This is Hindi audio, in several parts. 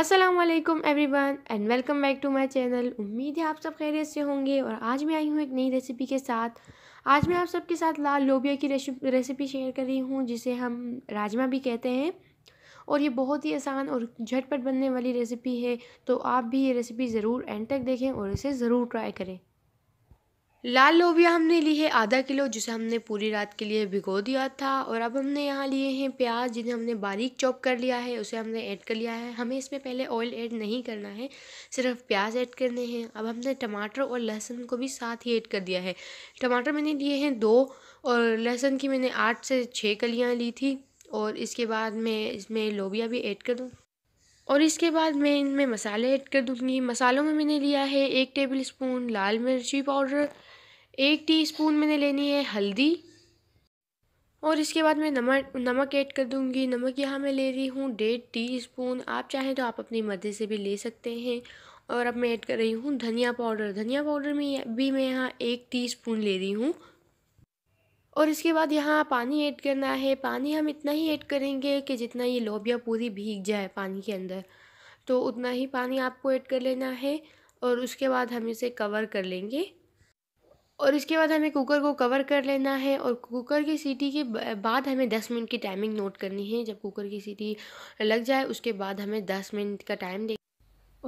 Aslam everyone and welcome back to my channel उम्मीद है आप सब खैरियत से होंगे और आज मैं आई हूँ एक नई रेसिपी के साथ आज मैं आप सबके साथ लाल लोबिया की रेसिपी शेयर कर रही हूँ जिसे हम राजमा भी कहते हैं और ये बहुत ही आसान और झटपट बनने वाली रेसिपी है तो आप भी ये रेसिपी ज़रूर एंड तक देखें और इसे ज़रूर ट्राई करें लाल लोबिया हमने ली है आधा किलो जिसे हमने पूरी रात के लिए भिगो दिया था और अब हमने यहाँ लिए हैं प्याज जिन्हें हमने बारीक चॉप कर लिया है उसे हमने ऐड कर लिया है हमें इसमें पहले ऑयल ऐड नहीं करना है सिर्फ प्याज ऐड करने हैं अब हमने टमाटर और लहसुन को भी साथ ही ऐड कर दिया है टमाटर मैंने लिए हैं दो और लहसुन की मैंने आठ से छः कलियाँ ली थी और इसके बाद मैं इसमें लोबिया भी ऐड कर दूँ और इसके बाद मैं इनमें मसाले ऐड कर दूँगी मसालों में मैंने लिया है एक टेबल स्पून लाल मिर्ची पाउडर एक टीस्पून मैंने लेनी है हल्दी और इसके बाद मैं नमक नमक ऐड कर दूंगी नमक यहाँ मैं ले रही हूँ डेढ़ टी स्पून आप चाहें तो आप अपनी मर्ज़ी से भी ले सकते हैं और अब मैं ऐड कर रही हूँ धनिया पाउडर धनिया पाउडर में भी मैं यहाँ एक टीस्पून ले रही हूँ और इसके बाद यहाँ पानी ऐड करना है पानी हम इतना ही ऐड करेंगे कि जितना ये लोबिया पूरी भीग जाए पानी के अंदर तो उतना ही पानी आपको ऐड कर लेना है और उसके बाद हम इसे कवर कर लेंगे और इसके बाद हमें कुकर को कवर कर लेना है और कुकर की सीटी के बाद हमें दस मिनट की टाइमिंग नोट करनी है जब कुकर की सीटी लग जाए उसके बाद हमें दस मिनट का टाइम दे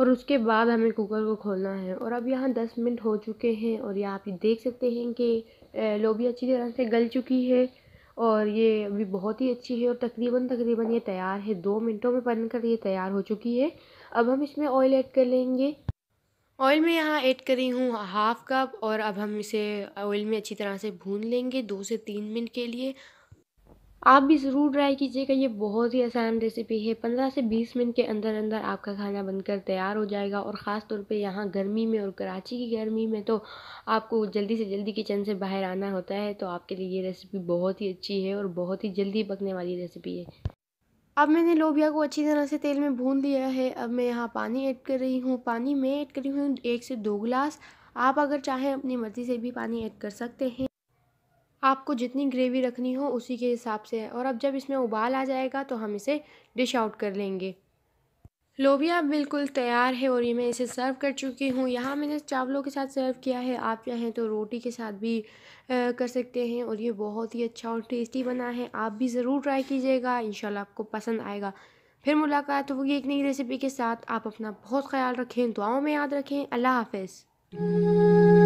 और उसके बाद हमें कुकर को खोलना है और अब यहाँ दस मिनट हो चुके हैं और यहाँ आप देख सकते हैं कि लोभी अच्छी तरह से गल चुकी है और ये अभी बहुत ही अच्छी है और तकरीबन तकरीबन ये तैयार है दो मिनटों में बनकर ये तैयार हो चुकी है अब हम इसमें ऑयल ऐड कर लेंगे ऑयल में यहाँ ऐड करी हूँ हाफ़ कप और अब हम इसे ऑयल में अच्छी तरह से भून लेंगे दो से तीन मिनट के लिए आप भी ज़रूर ट्राई कीजिएगा ये बहुत ही आसान रेसिपी है पंद्रह से बीस मिनट के अंदर अंदर आपका खाना बनकर तैयार हो जाएगा और ख़ास तौर पे यहाँ गर्मी में और कराची की गर्मी में तो आपको जल्दी से जल्दी किचन से बाहर आना होता है तो आपके लिए ये रेसिपी बहुत ही अच्छी है और बहुत ही जल्दी पकने वाली रेसिपी है अब मैंने लोबिया को अच्छी तरह से तेल में भून लिया है अब मैं यहाँ पानी ऐड कर रही हूँ पानी मैं ऐड कर रही हूँ एक से दो गिलास आप अगर चाहें अपनी मर्ज़ी से भी पानी ऐड कर सकते हैं आपको जितनी ग्रेवी रखनी हो उसी के हिसाब से और अब जब इसमें उबाल आ जाएगा तो हम इसे डिश आउट कर लेंगे लोबिया बिल्कुल तैयार है और ये मैं इसे सर्व कर चुकी हूँ यहाँ मैंने चावलों के साथ सर्व किया है आप चाहें तो रोटी के साथ भी आ, कर सकते हैं और ये बहुत ही अच्छा और टेस्टी बना है आप भी ज़रूर ट्राई कीजिएगा इन आपको पसंद आएगा फिर मुलाकात होगी एक नई रेसिपी के साथ आप अपना बहुत ख्याल रखें दुआओं में याद रखें अल्लाह हाफ